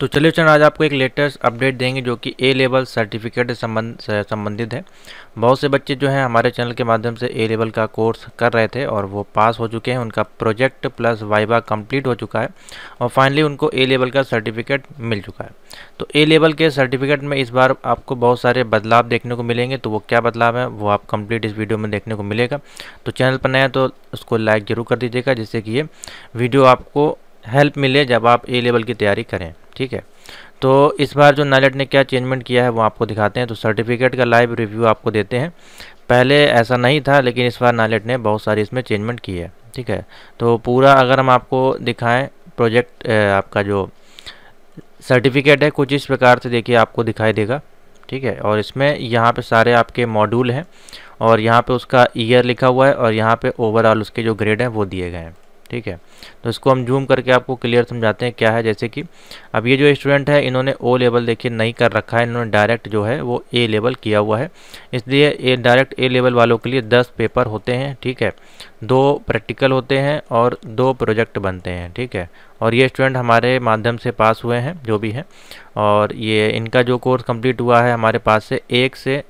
तो चलिए चंद आज आपको एक लेटेस्ट अपडेट देंगे जो कि ए लेवल सर्टिफिकेट संबंध संबंधित है बहुत से बच्चे जो हैं हमारे चैनल के माध्यम से ए लेवल का कोर्स कर रहे थे और वो पास हो चुके हैं उनका प्रोजेक्ट प्लस वाइवा कंप्लीट हो चुका है और फाइनली उनको ए लेवल का सर्टिफिकेट मिल चुका है तो ए लेवल के सर्टिफिकेट में इस बार आपको बहुत सारे बदलाव देखने को मिलेंगे तो वो क्या बदलाव है वो आप कंप्लीट इस वीडियो में देखने को मिलेगा तो चैनल पर नया तो उसको लाइक ज़रूर कर दीजिएगा जिससे कि ये वीडियो आपको हेल्प मिले जब आप ए लेवल की तैयारी करें ठीक है तो इस बार जो नालेट ने क्या चेंजमेंट किया है वो आपको दिखाते हैं तो सर्टिफिकेट का लाइव रिव्यू आपको देते हैं पहले ऐसा नहीं था लेकिन इस बार नालेट ने बहुत सारी इसमें चेंजमेंट की है ठीक है तो पूरा अगर हम आपको दिखाएं प्रोजेक्ट आपका जो सर्टिफिकेट है कुछ इस प्रकार से देखिए आपको दिखाई देगा ठीक है और इसमें यहाँ पर सारे आपके मॉड्यूल हैं और यहाँ पर उसका ईयर लिखा हुआ है और यहाँ पर ओवरऑल उसके जो ग्रेड हैं वो दिए गए हैं ठीक है तो इसको हम जूम करके आपको क्लियर समझाते हैं क्या है जैसे कि अब ये जो स्टूडेंट है इन्होंने ओ लेवल देखिए नहीं कर रखा है इन्होंने डायरेक्ट जो है वो ए लेवल किया हुआ है इसलिए ए डायरेक्ट ए लेवल वालों के लिए दस पेपर होते हैं ठीक है दो प्रैक्टिकल होते हैं और दो प्रोजेक्ट बनते हैं ठीक है और ये स्टूडेंट हमारे माध्यम से पास हुए हैं जो भी हैं और ये इनका जो कोर्स कम्प्लीट हुआ है हमारे पास से एक से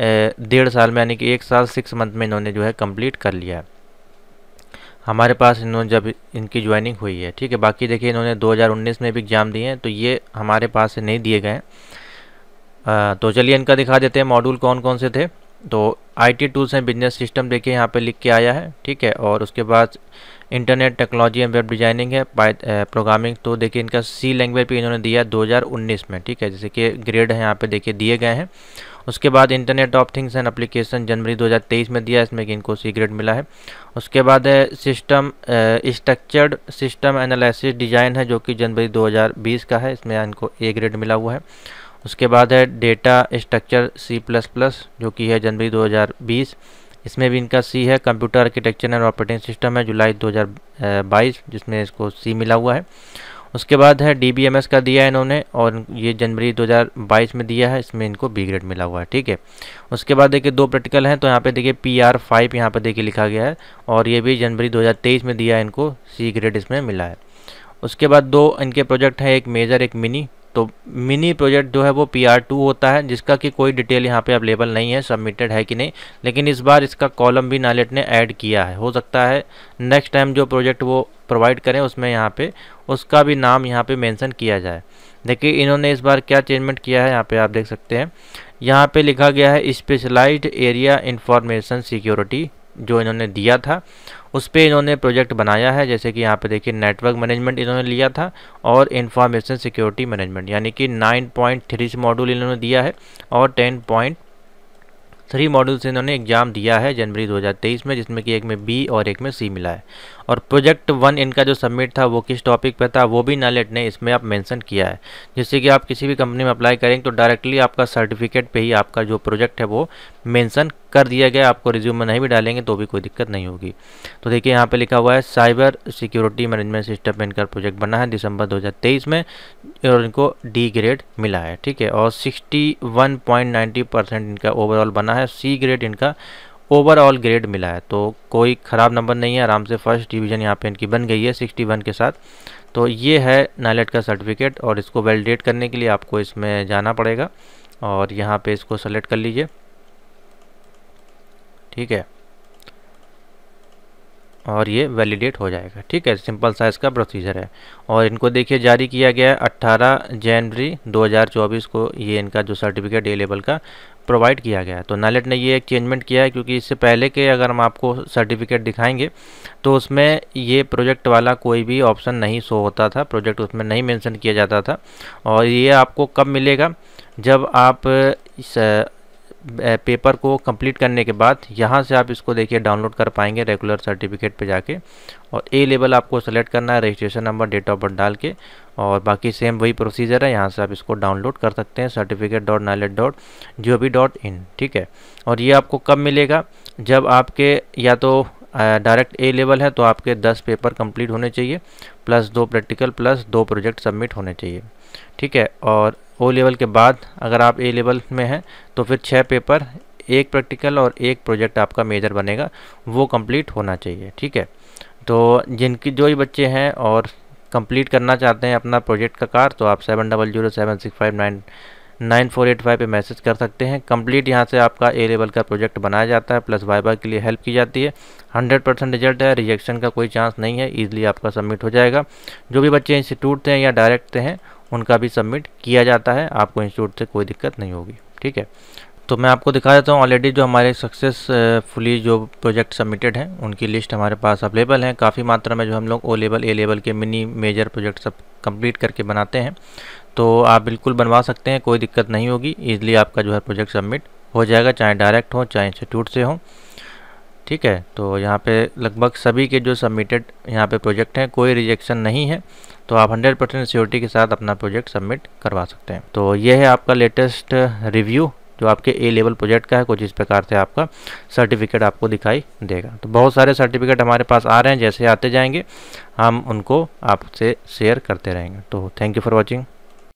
डेढ़ साल में यानी कि एक साल सिक्स मंथ में इन्होंने जो है कम्प्लीट कर लिया है हमारे पास इन्होंने जब इनकी ज्वाइनिंग हुई है ठीक है बाकी देखिए इन्होंने 2019 में भी एग्ज़ाम दिए हैं तो ये हमारे पास से नहीं दिए गए हैं तो चलिए इनका दिखा देते हैं मॉड्यूल कौन कौन से थे तो I T tools and business system देखिए यहाँ पे लिख के आया है ठीक है और उसके बाद internet technology and web designing है प्रोग्रामिंग तो देखिए इनका सी लैंग्वेज भी इन्होंने दिया है में ठीक है जैसे कि ग्रेड है यहाँ पर देखिए दिए गए हैं उसके बाद internet of things and application जनवरी 2023 में दिया इसमें कि इनको सीक्रेट मिला है उसके बाद है system structured system analysis design है जो कि जनवरी 2020 का है इसमें इनको ए ग्रेड मिला हुआ है उसके बाद है data structure C plus plus जो कि है जनवरी दो इसमें भी इनका सी है computer architecture and operating system है जुलाई दो जिसमें इसको सी मिला हुआ है उसके बाद है डी बी एम एस का दिया है इन्होंने और ये जनवरी 2022 में दिया है इसमें इनको बी ग्रेड मिला हुआ है ठीक है उसके बाद देखिए दो प्रैक्टिकल हैं तो यहाँ पे देखिए पी आर फाइव यहाँ पर देखिए लिखा गया है और ये भी जनवरी 2023 में दिया है इनको सी ग्रेड इसमें मिला है उसके बाद दो इनके प्रोजेक्ट हैं एक मेजर एक मिनी तो मिनी प्रोजेक्ट जो है वो पी आर टू होता है जिसका कि कोई डिटेल यहाँ पे अवेलेबल नहीं है सबमिटेड है कि नहीं लेकिन इस बार इसका कॉलम भी नालेट ने ऐड किया है हो सकता है नेक्स्ट टाइम जो प्रोजेक्ट वो प्रोवाइड करें उसमें यहाँ पे उसका भी नाम यहाँ पे मेंशन किया जाए देखिए इन्होंने इस बार क्या चेंजमेंट किया है यहाँ पे आप देख सकते हैं यहाँ पे लिखा गया है स्पेशलाइज्ड एरिया इंफॉर्मेशन सिक्योरिटी जो इन्होंने दिया था उस पर इन्होंने प्रोजेक्ट बनाया है जैसे कि यहाँ पे देखिए नेटवर्क मैनेजमेंट इन्होंने लिया था और इन्फॉर्मेशन सिक्योरिटी मैनेजमेंट यानी कि 9.3 मॉड्यूल इन्होंने दिया है और टेन थ्री मॉड्यूल से इन्होंने एग्ज़ाम दिया है जनवरी 2023 में जिसमें कि एक में बी और एक में सी मिला है और प्रोजेक्ट वन इनका जो सबमिट था वो किस टॉपिक पे था वो भी नलेट ने इसमें आप मेंशन किया है जिससे कि आप किसी भी कंपनी में अप्लाई करेंगे तो डायरेक्टली आपका सर्टिफिकेट पे ही आपका जो प्रोजेक्ट है वो मेंशन कर दिया गया आपको रिज्यूम में नहीं भी डालेंगे तो भी कोई दिक्कत नहीं होगी तो देखिए यहाँ पे लिखा हुआ है साइबर सिक्योरिटी मैनेजमेंट सिस्टम में इनका प्रोजेक्ट बना है दिसंबर 2023 में और इनको डी ग्रेड मिला है ठीक है और 61.90 परसेंट इनका ओवरऑल बना है सी ग्रेड इनका ओवरऑल ग्रेड मिला है तो कोई ख़राब नंबर नहीं है आराम से फर्स्ट डिवीज़न यहाँ पे इनकी बन गई है सिक्सटी वन के साथ तो ये है नाइलेट का सर्टिफिकेट और इसको वैलिडेट करने के लिए आपको इसमें जाना पड़ेगा और यहाँ पे इसको सेलेक्ट कर लीजिए ठीक है और ये वैलिडेट हो जाएगा ठीक है सिंपल सा इसका प्रोसीजर है और इनको देखिए जारी किया गया है अट्ठारह जनवरी 2024 को ये इनका जो सर्टिफिकेट ए लेवल का प्रोवाइड किया गया है तो नैलेट ने ये एक चेंजमेंट किया है क्योंकि इससे पहले के अगर हम आपको सर्टिफिकेट दिखाएंगे तो उसमें ये प्रोजेक्ट वाला कोई भी ऑप्शन नहीं शो होता था प्रोजेक्ट उसमें नहीं मेंशन किया जाता था और ये आपको कब मिलेगा जब आप पेपर को कंप्लीट करने के बाद यहाँ से आप इसको देखिए डाउनलोड कर पाएंगे रेगुलर सर्टिफिकेट पे जाके और ए लेवल आपको सेलेक्ट करना है registration number date of birth डाल के और बाकी सेम वही प्रोसीजर है यहाँ से आप इसको डाउनलोड कर सकते हैं certificate dot NIELIT dot G O V dot in ठीक है और ये आपको कब मिलेगा जब आपके या तो डायरेक्ट ए लेवल है तो आपके दस पेपर कम्प्लीट होने चाहिए प्लस दो प्रैक्टिकल प्लस दो प्रोजेक्ट सबमिट होने चाहिए ठीक है और ओ लेवल के बाद अगर आप ए लेवल में हैं तो फिर छः पेपर एक प्रैक्टिकल और एक प्रोजेक्ट आपका मेजर बनेगा वो कंप्लीट होना चाहिए ठीक है तो जिनकी जो ही बच्चे हैं और कंप्लीट करना चाहते हैं अपना प्रोजेक्ट का कार तो आप seven double zero seven six five nine nine four eight five पर मैसेज कर सकते हैं कंप्लीट यहाँ से आपका ए लेवल का प्रोजेक्ट बनाया जाता है प्लस वाइबा के लिए हेल्प की जाती है हंड्रेड परसेंट रिजल्ट है रिजेक्शन का कोई चांस नहीं है ईजिली आपका सबमिट हो जाएगा जो भी बच्चे इंस्टीट्यूट थे या डायरेक्ट थे हैं उनका भी सबमिट किया जाता है आपको इंस्टीट्यूट से कोई दिक्कत नहीं होगी ठीक है तो मैं आपको दिखा देता हूँ ऑलरेडी जो हमारे सक्सेसफुली जो प्रोजेक्ट सबमिटेड हैं उनकी लिस्ट हमारे पास अवेलेबल है काफ़ी मात्रा में जो हम लोग ओ लेवल ए लेवल के मिनी मेजर प्रोजेक्ट सब कंप्लीट करके बनाते हैं तो आप बिल्कुल बनवा सकते हैं कोई दिक्कत नहीं होगी ईजिली आपका जो है प्रोजेक्ट सबमिट हो जाएगा चाहे डायरेक्ट हो चाहे इंस्टीट्यूट से हो ठीक है तो यहाँ पे लगभग सभी के जो सबमिटेड यहाँ पे प्रोजेक्ट हैं कोई रिजेक्शन नहीं है तो आप 100 परसेंट सिक्योरिटी के साथ अपना प्रोजेक्ट सबमिट करवा सकते हैं तो ये है आपका लेटेस्ट रिव्यू जो आपके ए लेवल प्रोजेक्ट का है कुछ इस प्रकार से आपका सर्टिफिकेट आपको दिखाई देगा तो बहुत सारे सर्टिफिकेट हमारे पास आ रहे हैं जैसे आते जाएंगे हम उनको आपसे शेयर करते रहेंगे तो थैंक यू फॉर वॉचिंग